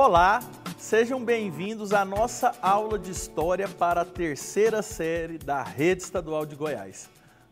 Olá, sejam bem-vindos à nossa aula de história para a terceira série da Rede Estadual de Goiás.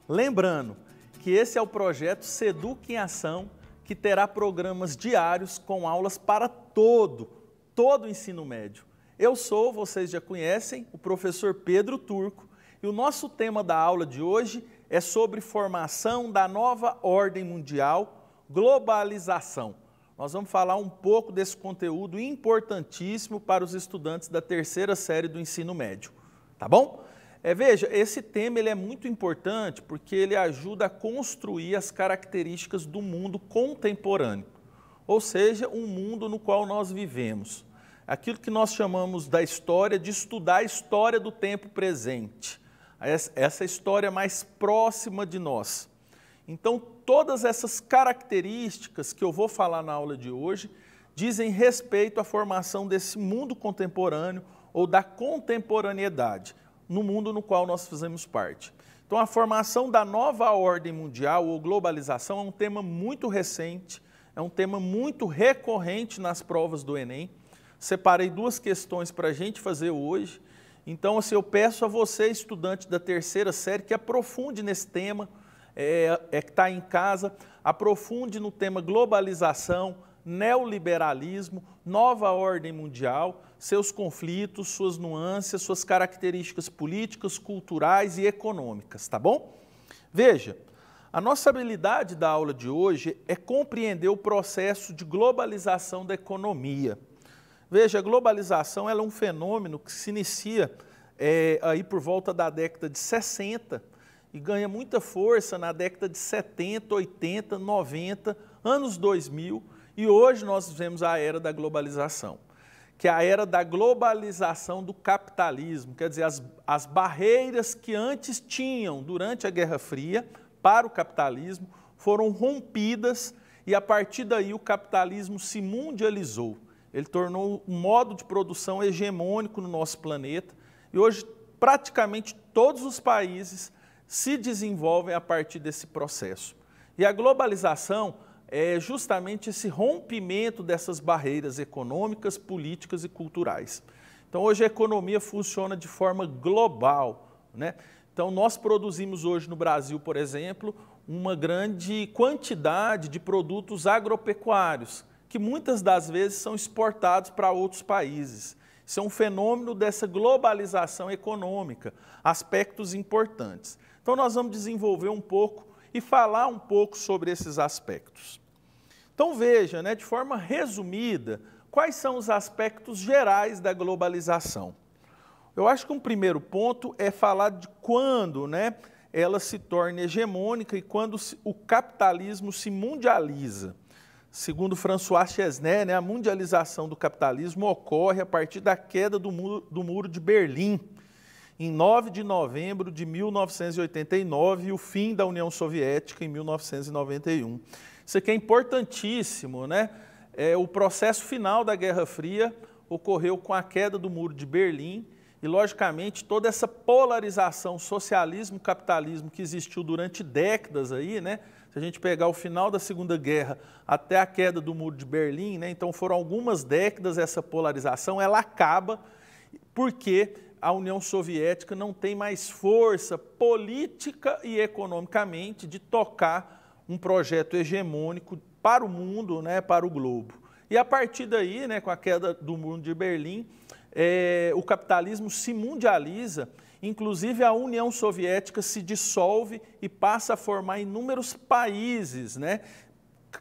Lembrando que esse é o projeto Seduc em Ação, que terá programas diários com aulas para todo, todo o ensino médio. Eu sou, vocês já conhecem, o professor Pedro Turco e o nosso tema da aula de hoje é sobre formação da nova ordem mundial, globalização. Nós vamos falar um pouco desse conteúdo importantíssimo para os estudantes da terceira série do ensino médio, tá bom? É, veja, esse tema ele é muito importante porque ele ajuda a construir as características do mundo contemporâneo, ou seja, um mundo no qual nós vivemos. Aquilo que nós chamamos da história, de estudar a história do tempo presente, essa história mais próxima de nós. Então, todas essas características que eu vou falar na aula de hoje dizem respeito à formação desse mundo contemporâneo ou da contemporaneidade, no mundo no qual nós fazemos parte. Então, a formação da nova ordem mundial ou globalização é um tema muito recente, é um tema muito recorrente nas provas do Enem. Separei duas questões para a gente fazer hoje. Então, assim, eu peço a você, estudante da terceira série, que aprofunde nesse tema, é, é que está em casa, aprofunde no tema globalização, neoliberalismo, nova ordem mundial, seus conflitos, suas nuances, suas características políticas, culturais e econômicas, tá bom? Veja, a nossa habilidade da aula de hoje é compreender o processo de globalização da economia. Veja, a globalização é um fenômeno que se inicia é, aí por volta da década de 60 e ganha muita força na década de 70, 80, 90, anos 2000, e hoje nós vivemos a era da globalização, que é a era da globalização do capitalismo, quer dizer, as, as barreiras que antes tinham durante a Guerra Fria para o capitalismo foram rompidas e a partir daí o capitalismo se mundializou. Ele tornou um modo de produção hegemônico no nosso planeta e hoje praticamente todos os países se desenvolvem a partir desse processo. E a globalização é justamente esse rompimento dessas barreiras econômicas, políticas e culturais. Então, hoje a economia funciona de forma global. Né? Então, nós produzimos hoje no Brasil, por exemplo, uma grande quantidade de produtos agropecuários, que muitas das vezes são exportados para outros países. Isso é um fenômeno dessa globalização econômica, aspectos importantes. Então, nós vamos desenvolver um pouco e falar um pouco sobre esses aspectos. Então, veja, né, de forma resumida, quais são os aspectos gerais da globalização. Eu acho que um primeiro ponto é falar de quando né, ela se torna hegemônica e quando o capitalismo se mundializa. Segundo François Chesnay, né, a mundialização do capitalismo ocorre a partir da queda do do muro de Berlim, em 9 de novembro de 1989 e o fim da União Soviética em 1991. Isso aqui é importantíssimo, né? É, o processo final da Guerra Fria ocorreu com a queda do Muro de Berlim e, logicamente, toda essa polarização socialismo-capitalismo que existiu durante décadas aí, né? Se a gente pegar o final da Segunda Guerra até a queda do Muro de Berlim, né? Então foram algumas décadas essa polarização, ela acaba porque a União Soviética não tem mais força política e economicamente de tocar um projeto hegemônico para o mundo, né, para o globo. E a partir daí, né, com a queda do Muro de Berlim, é, o capitalismo se mundializa, inclusive a União Soviética se dissolve e passa a formar inúmeros países. Né?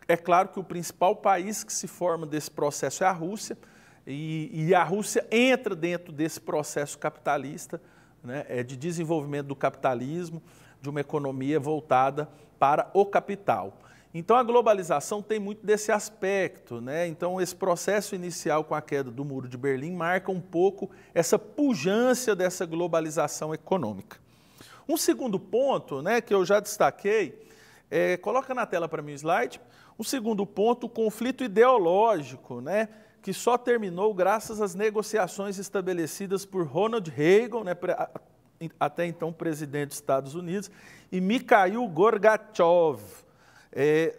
É claro que o principal país que se forma desse processo é a Rússia, e, e a Rússia entra dentro desse processo capitalista, né, é de desenvolvimento do capitalismo, de uma economia voltada para o capital. Então a globalização tem muito desse aspecto, né? Então esse processo inicial com a queda do Muro de Berlim marca um pouco essa pujança dessa globalização econômica. Um segundo ponto, né, que eu já destaquei, é, coloca na tela para mim o slide. Um segundo ponto, o conflito ideológico, né? que só terminou graças às negociações estabelecidas por Ronald Reagan, né, até então presidente dos Estados Unidos, e Mikhail Gorbachev, é,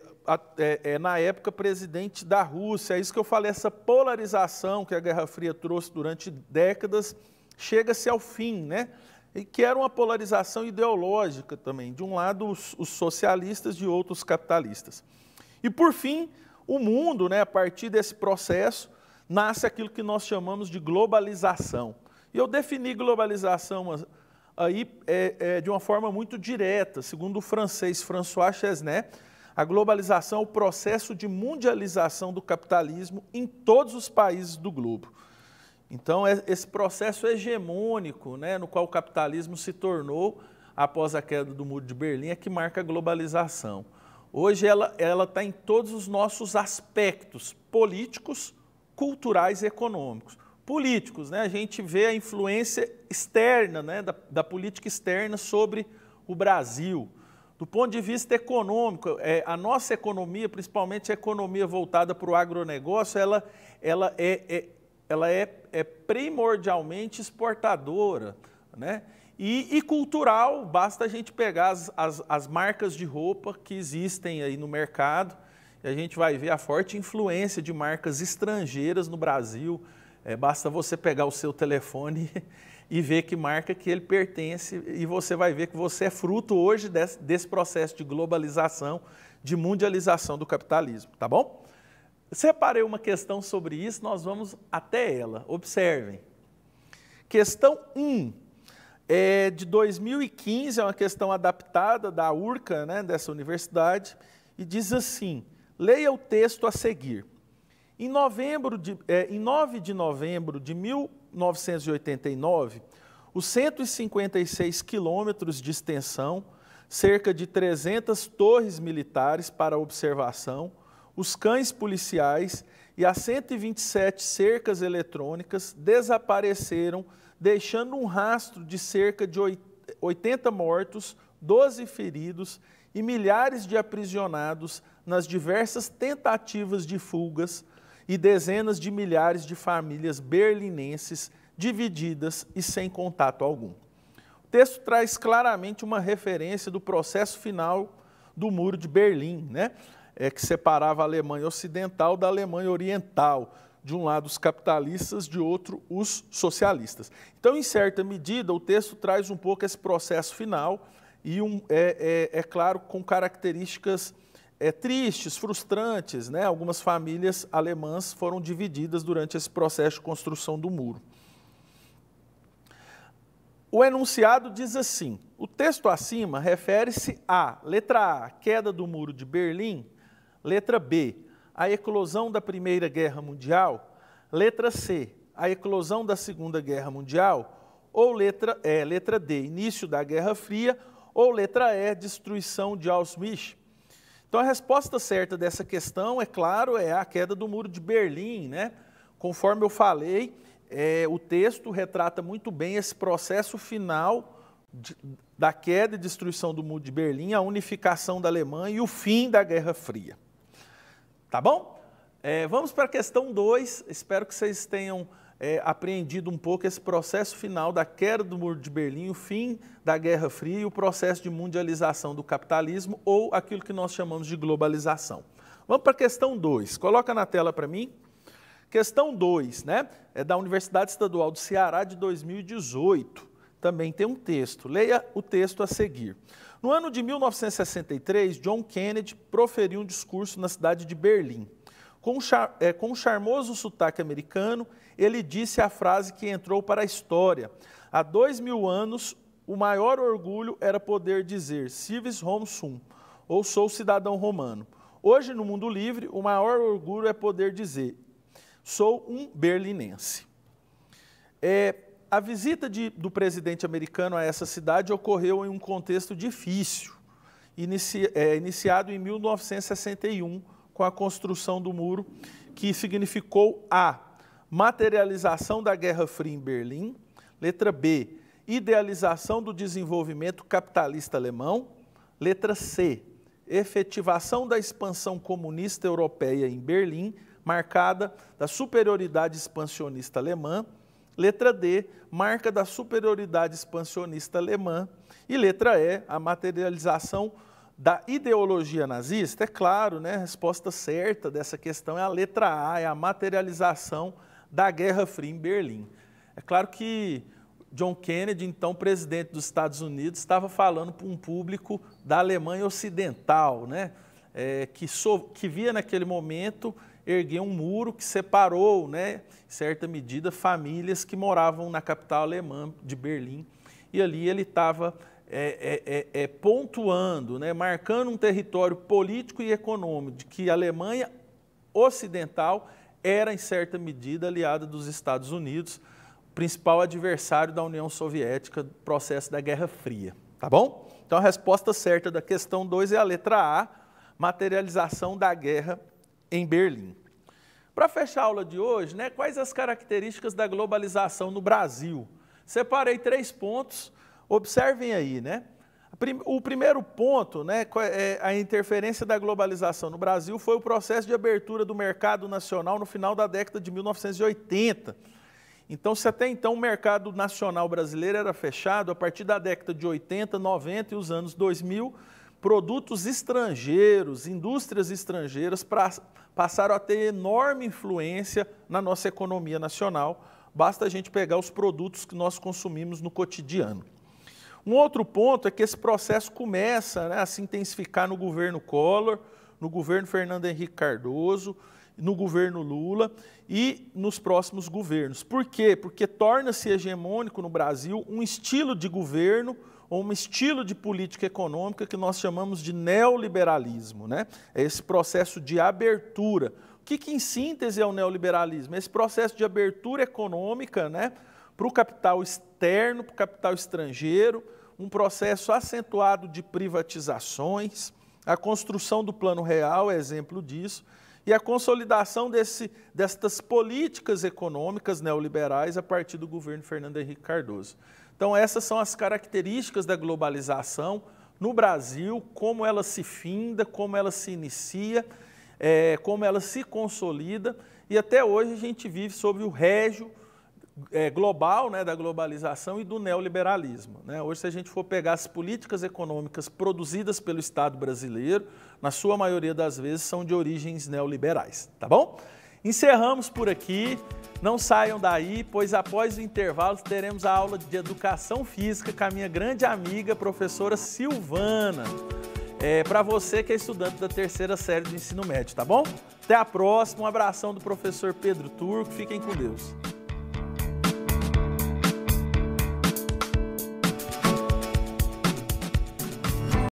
é, é, na época presidente da Rússia. É isso que eu falei, essa polarização que a Guerra Fria trouxe durante décadas chega-se ao fim, né? E que era uma polarização ideológica também, de um lado os, os socialistas, de outros os capitalistas. E por fim, o mundo, né, a partir desse processo, nasce aquilo que nós chamamos de globalização. E eu defini globalização aí é, é, de uma forma muito direta. Segundo o francês François Chesnay, a globalização é o processo de mundialização do capitalismo em todos os países do globo. Então, é esse processo hegemônico né, no qual o capitalismo se tornou após a queda do Muro de Berlim é que marca a globalização. Hoje ela está em todos os nossos aspectos políticos, culturais e econômicos. Políticos, né? a gente vê a influência externa, né? da, da política externa sobre o Brasil. Do ponto de vista econômico, é, a nossa economia, principalmente a economia voltada para o agronegócio, ela, ela, é, é ela é, é, primordialmente exportadora. Né? E, e, cultural, basta a gente pegar as, as, as marcas de roupa que existem aí no mercado a gente vai ver a forte influência de marcas estrangeiras no Brasil. É, basta você pegar o seu telefone e ver que marca que ele pertence e você vai ver que você é fruto hoje desse, desse processo de globalização, de mundialização do capitalismo, tá bom? Separei uma questão sobre isso, nós vamos até ela. Observem. Questão 1 é de 2015, é uma questão adaptada da URCA, né, dessa universidade, e diz assim: Leia o texto a seguir. Em, novembro de, eh, em 9 de novembro de 1989, os 156 quilômetros de extensão, cerca de 300 torres militares para observação, os cães policiais e as 127 cercas eletrônicas desapareceram, deixando um rastro de cerca de 80 mortos, 12 feridos e milhares de aprisionados nas diversas tentativas de fugas e dezenas de milhares de famílias berlinenses divididas e sem contato algum. O texto traz claramente uma referência do processo final do Muro de Berlim, né? é, que separava a Alemanha Ocidental da Alemanha Oriental. De um lado, os capitalistas, de outro, os socialistas. Então, em certa medida, o texto traz um pouco esse processo final e um, é, é, é claro, com características é, tristes, frustrantes. Né? Algumas famílias alemãs foram divididas durante esse processo de construção do muro. O enunciado diz assim: o texto acima refere-se a letra A, queda do muro de Berlim, letra B, a eclosão da Primeira Guerra Mundial, letra C, a eclosão da Segunda Guerra Mundial, ou letra é letra D, início da Guerra Fria ou letra E, destruição de Auschwitz. Então a resposta certa dessa questão, é claro, é a queda do muro de Berlim, né? Conforme eu falei, é, o texto retrata muito bem esse processo final de, da queda e destruição do muro de Berlim, a unificação da Alemanha e o fim da Guerra Fria. Tá bom? É, vamos para a questão 2. Espero que vocês tenham é, apreendido um pouco esse processo final da queda do Muro de Berlim, o fim da Guerra Fria e o processo de mundialização do capitalismo ou aquilo que nós chamamos de globalização. Vamos para a questão 2. Coloca na tela para mim. Questão 2, né? É da Universidade Estadual do Ceará de 2018. Também tem um texto. Leia o texto a seguir. No ano de 1963, John Kennedy proferiu um discurso na cidade de Berlim. Com, char, é, com um charmoso sotaque americano, ele disse a frase que entrou para a história. Há dois mil anos, o maior orgulho era poder dizer civis Rom Sum, ou sou cidadão romano. Hoje, no mundo livre, o maior orgulho é poder dizer sou um berlinense. É, a visita de, do presidente americano a essa cidade ocorreu em um contexto difícil, inici, é, iniciado em 1961 com a construção do muro, que significou A. Materialização da Guerra Fria em Berlim. Letra B. Idealização do desenvolvimento capitalista alemão. Letra C. Efetivação da expansão comunista europeia em Berlim, marcada da superioridade expansionista alemã. Letra D, marca da superioridade expansionista alemã. E letra E, a materialização da ideologia nazista, é claro, né, a resposta certa dessa questão é a letra A, é a materialização da Guerra Fria em Berlim. É claro que John Kennedy, então presidente dos Estados Unidos, estava falando para um público da Alemanha Ocidental, né, é, que, so, que via naquele momento erguer um muro que separou, né, em certa medida, famílias que moravam na capital alemã de Berlim. E ali ele estava é, é, é, é, pontuando, né, marcando um território político e econômico de que a Alemanha Ocidental era, em certa medida, aliada dos Estados Unidos, principal adversário da União Soviética no processo da Guerra Fria. Tá bom? Então, a resposta certa da questão 2 é a letra A, materialização da guerra em Berlim. Para fechar a aula de hoje, né, quais as características da globalização no Brasil? Separei três pontos Observem aí, né? O primeiro ponto, né, é, é a interferência da globalização no Brasil foi o processo de abertura do mercado nacional no final da década de 1980. Então, se até então o mercado nacional brasileiro era fechado, a partir da década de 80, 90 e os anos 2000, produtos estrangeiros, indústrias estrangeiras passaram a ter enorme influência na nossa economia nacional. Basta a gente pegar os produtos que nós consumimos no cotidiano. Um outro ponto é que esse processo começa né, a se intensificar no governo Collor, no governo Fernando Henrique Cardoso, no governo Lula e nos próximos governos. Por quê? Porque torna-se hegemônico no Brasil um estilo de governo ou um estilo de política econômica que nós chamamos de neoliberalismo. Né? É esse processo de abertura. O que, que, em síntese, é o neoliberalismo? É esse processo de abertura econômica né, para o capital externo, para o capital estrangeiro, um processo acentuado de privatizações, a construção do Plano Real é exemplo disso, e a consolidação desse, destas políticas econômicas neoliberais a partir do governo Fernando Henrique Cardoso. Então, essas são as características da globalização no Brasil, como ela se finda, como ela se inicia, é, como ela se consolida, e até hoje a gente vive sob o régio é, global, né, da globalização e do neoliberalismo. Né? Hoje, se a gente for pegar as políticas econômicas produzidas pelo Estado brasileiro, na sua maioria das vezes são de origens neoliberais, tá bom? Encerramos por aqui, não saiam daí, pois após o intervalo teremos a aula de Educação Física com a minha grande amiga, professora Silvana. É, para você que é estudante da terceira série do ensino médio, tá bom? Até a próxima, um abração do professor Pedro Turco, fiquem com Deus.